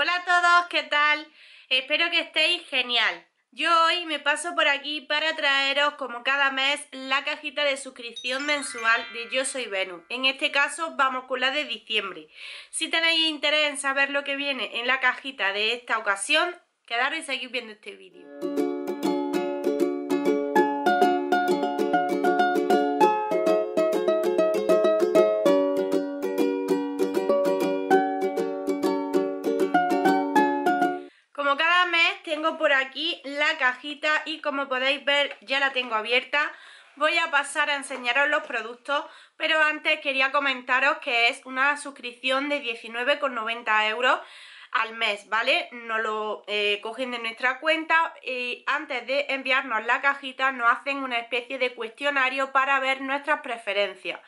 Hola a todos, ¿qué tal? Espero que estéis genial. Yo hoy me paso por aquí para traeros como cada mes la cajita de suscripción mensual de Yo Soy Venus. En este caso vamos con la de diciembre. Si tenéis interés en saber lo que viene en la cajita de esta ocasión, quedaros y seguid viendo este vídeo. cajita y como podéis ver ya la tengo abierta voy a pasar a enseñaros los productos, pero antes quería comentaros que es una suscripción de 19,90 euros al mes, ¿vale? Nos lo eh, cogen de nuestra cuenta y antes de enviarnos la cajita nos hacen una especie de cuestionario para ver nuestras preferencias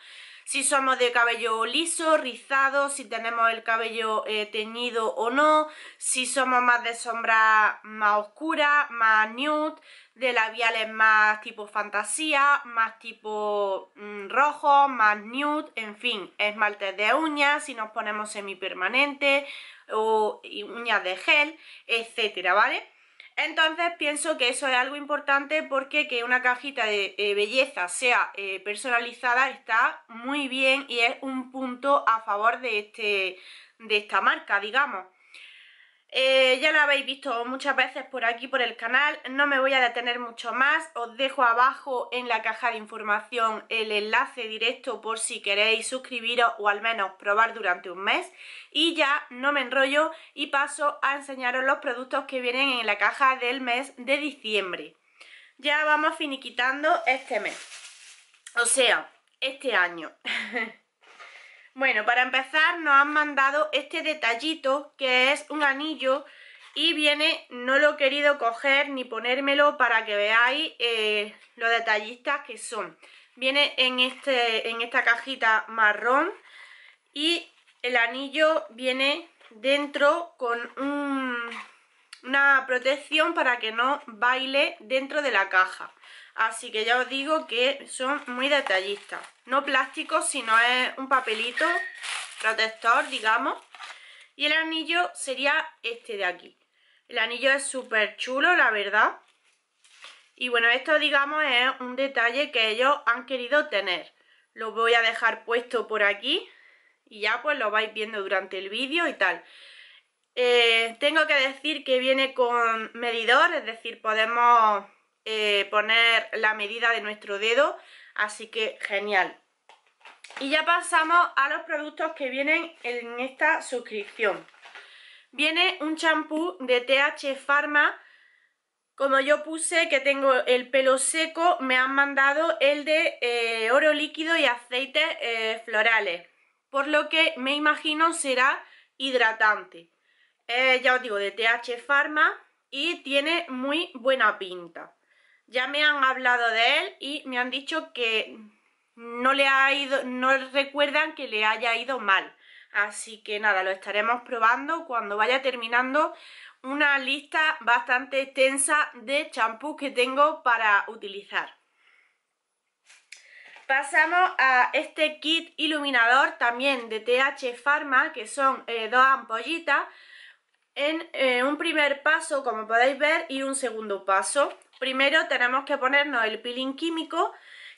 si somos de cabello liso, rizado, si tenemos el cabello eh, teñido o no, si somos más de sombra más oscura, más nude, de labiales más tipo fantasía, más tipo mm, rojo, más nude, en fin, esmaltes de uñas, si nos ponemos semipermanente o uñas de gel, etcétera, ¿vale? Entonces pienso que eso es algo importante porque que una cajita de eh, belleza sea eh, personalizada está muy bien y es un punto a favor de este, esta marca, digamos. Eh, ya lo habéis visto muchas veces por aquí por el canal, no me voy a detener mucho más, os dejo abajo en la caja de información el enlace directo por si queréis suscribiros o al menos probar durante un mes y ya no me enrollo y paso a enseñaros los productos que vienen en la caja del mes de diciembre. Ya vamos finiquitando este mes, o sea, este año. Bueno, para empezar nos han mandado este detallito que es un anillo y viene, no lo he querido coger ni ponérmelo para que veáis eh, los detallistas que son. Viene en, este, en esta cajita marrón y el anillo viene dentro con una protección para que no baile dentro de la caja. Así que ya os digo que son muy detallistas. No plástico, sino es un papelito protector, digamos. Y el anillo sería este de aquí. El anillo es súper chulo, la verdad. Y bueno, esto digamos es un detalle que ellos han querido tener. Lo voy a dejar puesto por aquí y ya pues lo vais viendo durante el vídeo y tal. Eh, tengo que decir que viene con medidor, es decir, podemos eh, poner la medida de nuestro dedo, así que genial. Y ya pasamos a los productos que vienen en esta suscripción. Viene un champú de TH Pharma, como yo puse que tengo el pelo seco, me han mandado el de eh, oro líquido y aceites eh, florales, por lo que me imagino será hidratante. ya os digo, de TH Pharma y tiene muy buena pinta ya me han hablado de él y me han dicho que no le ha ido, no recuerdan que le haya ido mal. Así que nada, lo estaremos probando cuando vaya terminando una lista bastante extensa de champú que tengo para utilizar. Pasamos a este kit iluminador también de TH Pharma, que son eh, dos ampollitas, en eh, un primer paso, como podéis ver, y un segundo paso primero tenemos que ponernos el peeling químico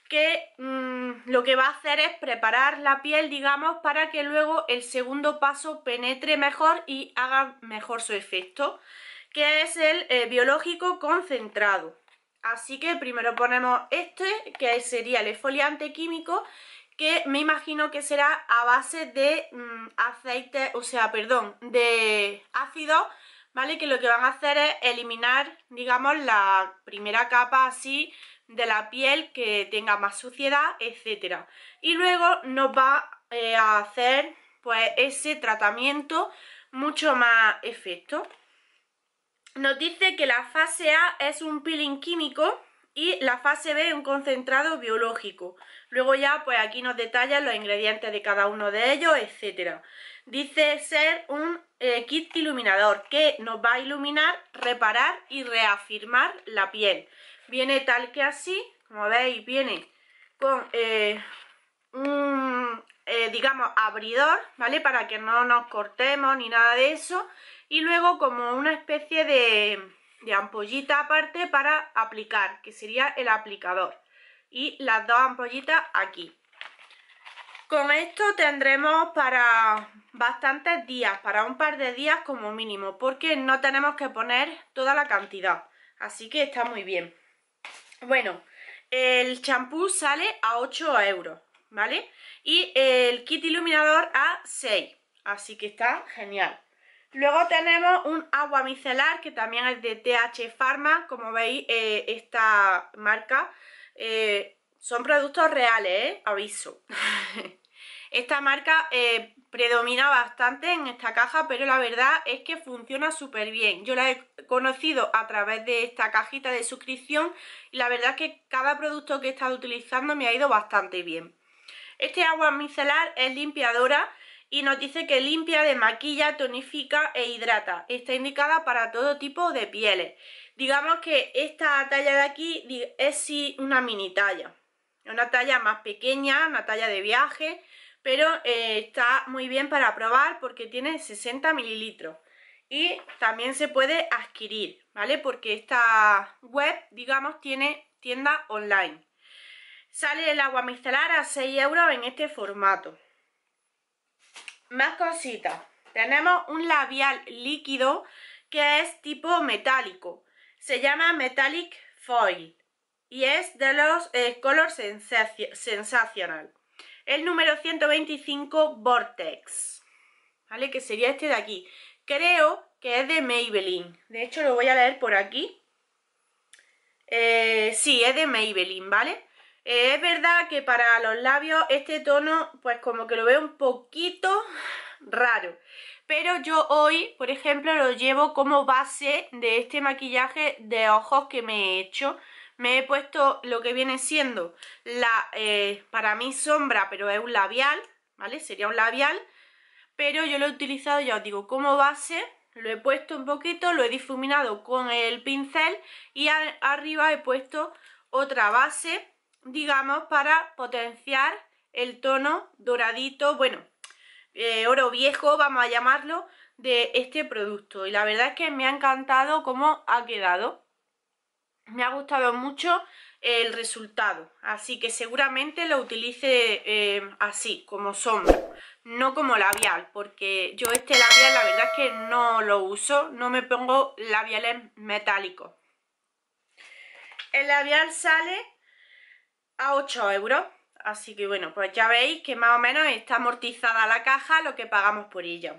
que mm, lo que va a hacer es preparar la piel, digamos, para que luego el segundo paso penetre mejor y haga mejor su efecto, que es el eh, biológico concentrado. Así que primero ponemos este, que sería el exfoliante químico, que me imagino que será a base de mm, aceite, o sea, perdón, de ácido ¿vale? Que lo que van a hacer es eliminar, digamos, la primera capa así de la piel que tenga más suciedad, etcétera. Y luego nos va eh, a hacer pues ese tratamiento mucho más efecto. Nos dice que la fase A es un peeling químico y la fase B un concentrado biológico. Luego ya pues aquí nos detalla los ingredientes de cada uno de ellos, etcétera. Dice ser un eh, kit iluminador que nos va a iluminar, reparar y reafirmar la piel. Viene tal que así, como veis, viene con eh, un, eh, digamos, abridor, ¿vale? Para que no nos cortemos ni nada de eso. Y luego como una especie de, de ampollita aparte para aplicar, que sería el aplicador. Y las dos ampollitas aquí. Con esto tendremos para bastantes días, para un par de días como mínimo, porque no tenemos que poner toda la cantidad. Así que está muy bien. Bueno, el champú sale a 8 euros, ¿vale? Y el kit iluminador a 6, así que está genial. Luego tenemos un agua micelar que también es de TH Pharma, como veis eh, esta marca. Eh, son productos reales, ¿eh? Aviso. Esta marca eh, predomina bastante en esta caja, pero la verdad es que funciona súper bien. Yo la he conocido a través de esta cajita de suscripción y la verdad es que cada producto que he estado utilizando me ha ido bastante bien. Este agua micelar es limpiadora y nos dice que limpia, de maquilla, tonifica e hidrata. Está indicada para todo tipo de pieles. Digamos que esta talla de aquí es una mini talla. Una talla más pequeña, una talla de viaje pero eh, está muy bien para probar porque tiene 60 mililitros y también se puede adquirir, ¿vale? Porque esta web, digamos, tiene tienda online. Sale el agua micelar a 6 euros en este formato. Más cositas. Tenemos un labial líquido que es tipo metálico. Se llama Metallic Foil y es de los eh, Color sensacional el número 125 Vortex, ¿vale? Que sería este de aquí. Creo que es de Maybelline. De hecho, lo voy a leer por aquí. Eh, sí, es de Maybelline, ¿vale? Eh, es verdad que para los labios este tono, pues como que lo veo un poquito raro. Pero yo hoy, por ejemplo, lo llevo como base de este maquillaje de ojos que me he hecho me he puesto lo que viene siendo la, eh, para mí sombra, pero es un labial, ¿vale? Sería un labial, pero yo lo he utilizado, ya os digo, como base, lo he puesto un poquito, lo he difuminado con el pincel y arriba he puesto otra base, digamos, para potenciar el tono doradito, bueno, eh, oro viejo, vamos a llamarlo, de este producto. Y la verdad es que me ha encantado cómo ha quedado me ha gustado mucho el resultado, así que seguramente lo utilice eh, así, como sombra, no como labial, porque yo este labial la verdad es que no lo uso, no me pongo labiales metálicos. El labial sale a 8 euros, así que bueno, pues ya veis que más o menos está amortizada la caja lo que pagamos por ello.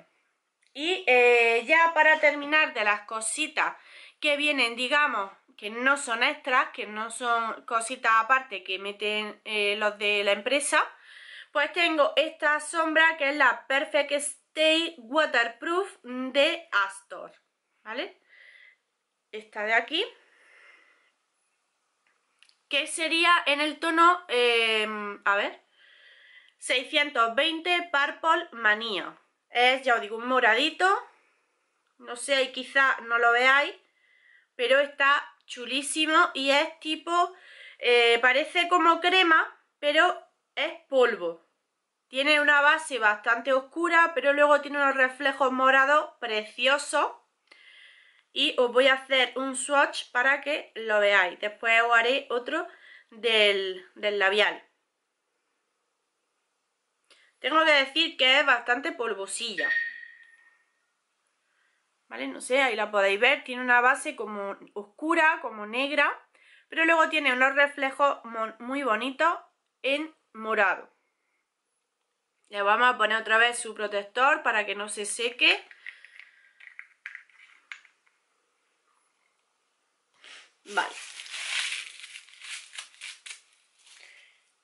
Y eh, ya para terminar de las cositas que vienen, digamos, que no son extras, que no son cositas aparte que meten eh, los de la empresa, pues tengo esta sombra que es la Perfect Stay Waterproof de Astor, ¿vale? Esta de aquí, que sería en el tono, eh, a ver, 620 Purple Mania. Es, ya os digo, un moradito, no sé, y quizá no lo veáis, pero está chulísimo y es tipo, eh, parece como crema, pero es polvo. Tiene una base bastante oscura, pero luego tiene unos reflejos morados preciosos. Y os voy a hacer un swatch para que lo veáis. Después os haré otro del, del labial. Tengo que decir que es bastante polvosilla. ¿vale? No sé, ahí la podéis ver, tiene una base como oscura, como negra, pero luego tiene unos reflejos muy bonitos en morado. Le vamos a poner otra vez su protector para que no se seque. Vale.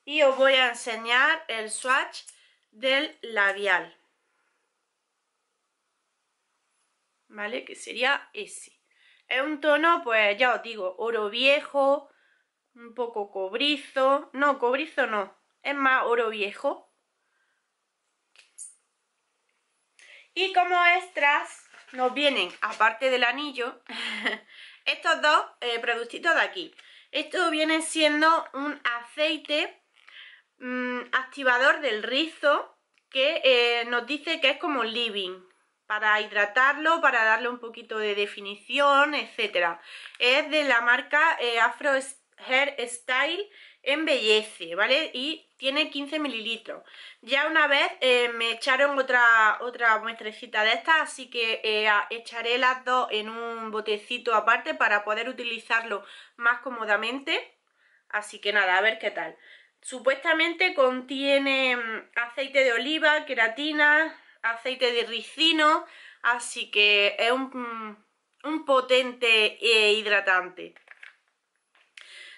Y os voy a enseñar el swatch del labial. ¿vale? Que sería ese. Es un tono, pues ya os digo, oro viejo, un poco cobrizo, no, cobrizo no, es más oro viejo. Y como extras nos vienen, aparte del anillo, estos dos eh, productitos de aquí. Esto viene siendo un aceite mm, activador del rizo que eh, nos dice que es como living, para hidratarlo, para darle un poquito de definición, etc. Es de la marca eh, Afro Hair Style Embellece, ¿vale? Y tiene 15 mililitros. Ya una vez eh, me echaron otra, otra muestrecita de estas, así que eh, echaré las dos en un botecito aparte para poder utilizarlo más cómodamente. Así que nada, a ver qué tal. Supuestamente contiene mm, aceite de oliva, queratina, aceite de ricino, así que es un, potente eh, hidratante.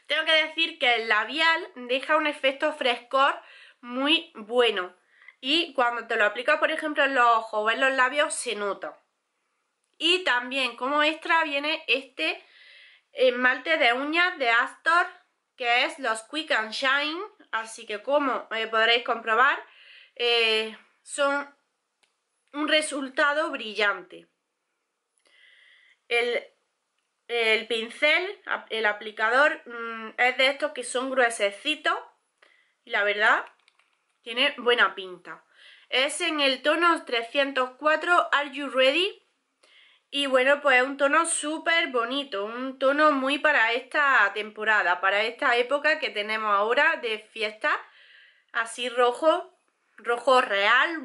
Tengo que decir que el labial deja un efecto frescor muy bueno y cuando te lo aplicas por ejemplo en los ojos o en los labios se nota. Y también como extra viene este eh, esmalte de uñas de Astor que es los Quick and Shine, así que como eh, podréis comprobar son un resultado brillante. El, pincel, el aplicador, mm, es de estos que son gruesecitos y la verdad tiene buena pinta. Es en el tono 304 Are You Ready? Y bueno, pues es un tono súper bonito, un tono muy para esta temporada, para esta época que tenemos ahora de fiesta, así rojo, rojo real,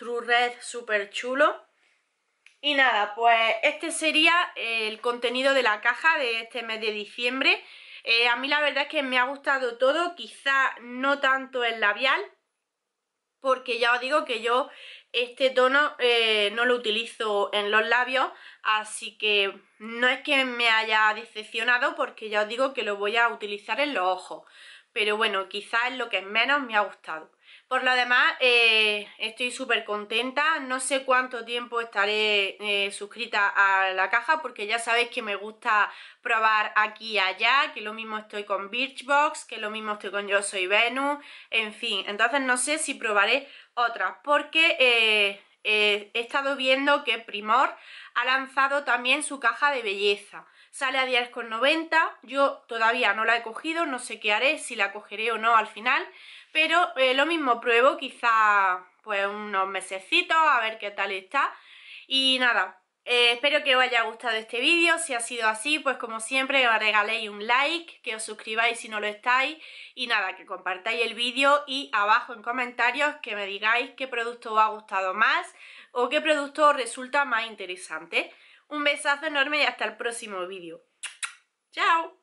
True Red súper chulo. Y nada, pues este sería el contenido de la caja de este mes de diciembre. Eh, a mí la verdad es que me ha gustado todo, quizá no tanto el labial, porque ya os digo que yo este tono eh, no lo utilizo en los labios, así que no es que me haya decepcionado porque ya os digo que lo voy a utilizar en los ojos, pero bueno, quizá es lo que menos me ha gustado. Por lo demás, eh, estoy súper contenta. No sé cuánto tiempo estaré eh, suscrita a la caja porque ya sabéis que me gusta probar aquí y allá, que lo mismo estoy con Birchbox, que lo mismo estoy con Yo Soy Venus, en fin. Entonces no sé si probaré otras porque... Eh, he estado viendo que Primor ha lanzado también su caja de belleza. Sale a 10,90, yo todavía no la he cogido, no sé qué haré, si la cogeré o no al final, pero eh, lo mismo pruebo quizá pues unos mesecitos a ver qué tal está y nada, eh, espero que os haya gustado este vídeo, si ha sido así pues como siempre os regaléis un like, que os suscribáis si no lo estáis y nada, que compartáis el vídeo y abajo en comentarios que me digáis qué producto os ha gustado más o qué producto os resulta más interesante. Un besazo enorme y hasta el próximo vídeo. ¡Chao!